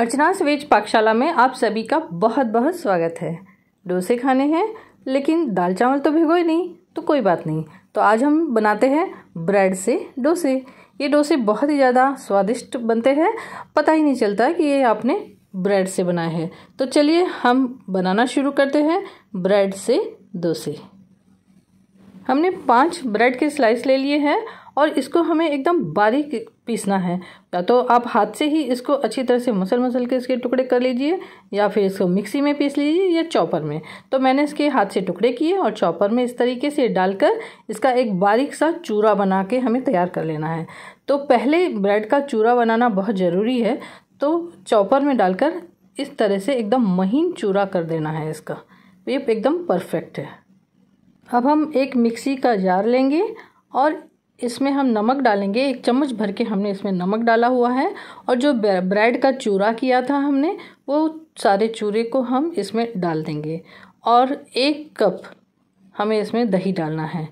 अर्चना Suez पाकशाला में आप सभी का बहुत बहुत स्वागत है डोसे खाने हैं लेकिन दाल चावल तो भिगोए नहीं तो कोई बात नहीं तो आज हम बनाते हैं ब्रेड से डोसे ये डोसे बहुत ही ज़्यादा स्वादिष्ट बनते हैं पता ही नहीं चलता कि ये आपने ब्रेड से बनाए हैं तो चलिए हम बनाना शुरू करते हैं ब्रेड से डोसे हमने पाँच ब्रेड के स्लाइस ले लिए हैं और इसको हमें एकदम बारीक पीसना है या तो आप हाथ से ही इसको अच्छी तरह से मसल मसल के इसके टुकड़े कर लीजिए या फिर इसको मिक्सी में पीस लीजिए या चॉपर में तो मैंने इसके हाथ से टुकड़े किए और चॉपर में इस तरीके से डालकर इसका एक बारीक सा चूरा बना के हमें तैयार कर लेना है तो पहले ब्रेड का चूरा बनाना बहुत ज़रूरी है तो चॉपर में डालकर इस तरह से एकदम महीन चूरा कर देना है इसका ये एकदम परफेक्ट है अब हम एक मिक्सी का जार लेंगे और इसमें हम नमक डालेंगे एक चम्मच भर के हमने इसमें नमक डाला हुआ है और जो ब्रेड का चूरा किया था हमने वो सारे चूरे को हम इसमें डाल देंगे और एक कप हमें इसमें दही डालना है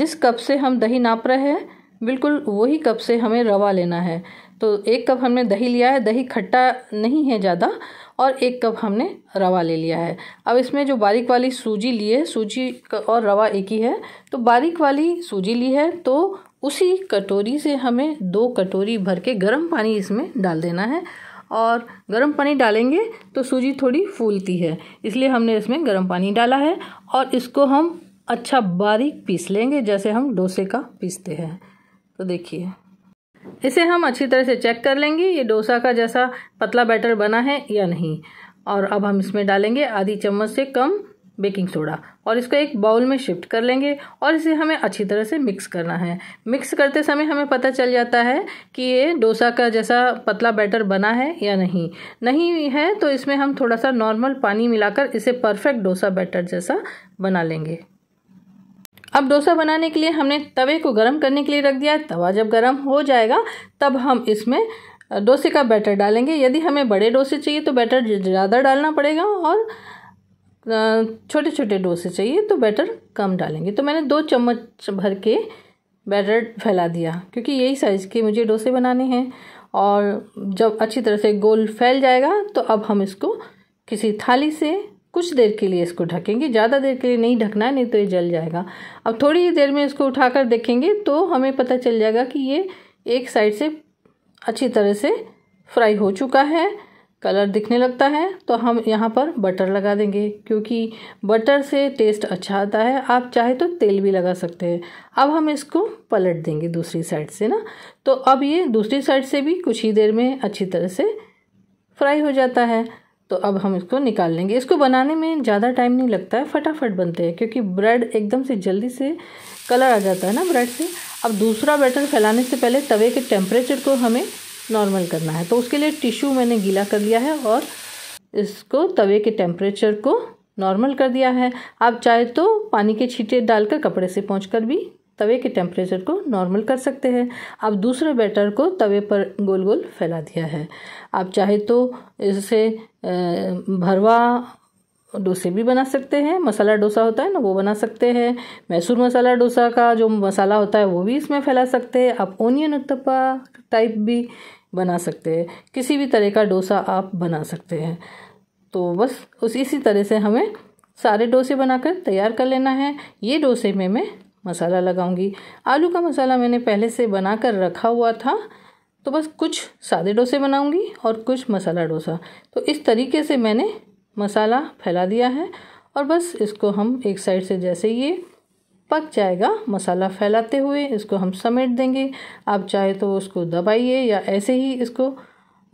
जिस कप से हम दही नाप रहे हैं बिल्कुल वही कप से हमें रवा लेना है तो एक कप हमने दही लिया है दही खट्टा नहीं है ज़्यादा और एक कप हमने रवा ले लिया है अब इसमें जो बारीक वाली सूजी ली है सूजी और रवा एक ही है तो बारीक वाली सूजी ली है तो उसी कटोरी से हमें दो कटोरी भर के गर्म पानी इसमें डाल देना है और गर्म पानी डालेंगे तो सूजी थोड़ी फूलती है इसलिए हमने इसमें गर्म पानी डाला है और इसको हम अच्छा बारीक पीस लेंगे जैसे हम डोसे का पीसते हैं तो देखिए इसे हम अच्छी तरह से चेक कर लेंगे ये डोसा का जैसा पतला बैटर बना है या नहीं और अब हम इसमें डालेंगे आधी चम्मच से कम बेकिंग सोडा और इसको एक बाउल में शिफ्ट कर लेंगे और इसे हमें अच्छी तरह से मिक्स करना है मिक्स करते समय हमें पता चल जाता है कि ये डोसा का जैसा पतला बैटर बना है या नहीं नहीं है तो इसमें हम थोड़ा सा नॉर्मल पानी मिलाकर इसे परफेक्ट डोसा बैटर जैसा बना लेंगे अब डोसा बनाने के लिए हमने तवे को गर्म करने के लिए रख दिया तवा जब गर्म हो जाएगा तब हम इसमें डोसे का बैटर डालेंगे यदि हमें बड़े डोसे चाहिए तो बैटर ज़्यादा डालना पड़ेगा और छोटे छोटे डोसे चाहिए तो बैटर कम डालेंगे तो मैंने दो चम्मच भर के बैटर फैला दिया क्योंकि यही साइज़ के मुझे डोसे बनाने हैं और जब अच्छी तरह से गोल फैल जाएगा तो अब हम इसको किसी थाली से कुछ देर के लिए इसको ढकेंगे ज़्यादा देर के लिए नहीं ढकना है नहीं तो ये जल जाएगा अब थोड़ी ही देर में इसको उठाकर देखेंगे तो हमें पता चल जाएगा कि ये एक साइड से अच्छी तरह से फ्राई हो चुका है कलर दिखने लगता है तो हम यहाँ पर बटर लगा देंगे क्योंकि बटर से टेस्ट अच्छा आता है आप चाहे तो तेल भी लगा सकते हैं अब हम इसको पलट देंगे दूसरी साइड से ना तो अब ये दूसरी साइड से भी कुछ ही देर में अच्छी तरह से फ्राई हो जाता है तो अब हम इसको निकाल लेंगे इसको बनाने में ज़्यादा टाइम नहीं लगता है फटाफट बनते हैं क्योंकि ब्रेड एकदम से जल्दी से कलर आ जाता है ना ब्रेड से अब दूसरा बैटर फैलाने से पहले तवे के टेम्परेचर को हमें नॉर्मल करना है तो उसके लिए टिश्यू मैंने गीला कर लिया है और इसको तवे के टेम्परेचर को नॉर्मल कर दिया है आप चाहे तो पानी के छींटे डालकर कपड़े से पहुँच कर भी तवे के टेम्परेचर को नॉर्मल कर सकते हैं आप दूसरे बैटर को तवे पर गोल गोल फैला दिया है आप चाहे तो इससे भरवा डोसे भी बना सकते हैं मसाला डोसा होता है ना वो बना सकते हैं मैसूर मसाला डोसा का जो मसाला होता है वो भी इसमें फैला सकते हैं आप ओनियन उत्तपा टाइप भी बना सकते हैं किसी भी तरह का डोसा आप बना सकते हैं तो बस उस इसी तरह से हमें सारे डोसे बनाकर तैयार कर लेना है ये डोसे में मैं मसाला लगाऊंगी आलू का मसाला मैंने पहले से बना कर रखा हुआ था तो बस कुछ सादे डोसे बनाऊंगी और कुछ मसाला डोसा तो इस तरीके से मैंने मसाला फैला दिया है और बस इसको हम एक साइड से जैसे ये पक जाएगा मसाला फैलाते हुए इसको हम समेट देंगे आप चाहे तो उसको दबाइए या ऐसे ही इसको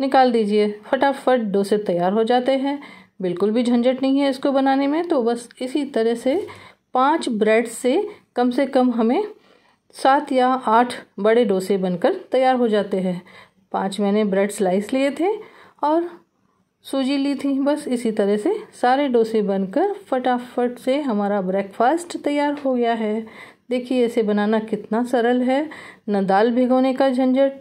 निकाल दीजिए फटाफट डोसे तैयार हो जाते हैं बिल्कुल भी झंझट नहीं है इसको बनाने में तो बस इसी तरह से पांच ब्रेड से कम से कम हमें सात या आठ बड़े डोसे बनकर तैयार हो जाते हैं पांच मैंने ब्रेड स्लाइस लिए थे और सूजी ली थी बस इसी तरह से सारे डोसे बनकर फटाफट से हमारा ब्रेकफास्ट तैयार हो गया है देखिए इसे बनाना कितना सरल है न दाल भिगोने का झंझट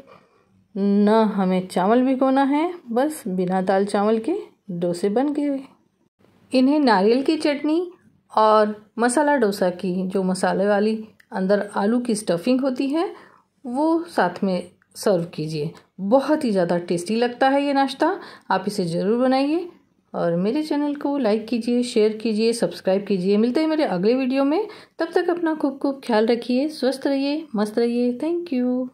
न हमें चावल भिगोना है बस बिना दाल चावल के डोसे बन गए इन्हें नारियल की चटनी और मसाला डोसा की जो मसाले वाली अंदर आलू की स्टफिंग होती है वो साथ में सर्व कीजिए बहुत ही ज़्यादा टेस्टी लगता है ये नाश्ता आप इसे ज़रूर बनाइए और मेरे चैनल को लाइक कीजिए शेयर कीजिए सब्सक्राइब कीजिए मिलते हैं मेरे अगले वीडियो में तब तक अपना खूब खूब ख्याल रखिए स्वस्थ रहिए मस्त रहिए थैंक यू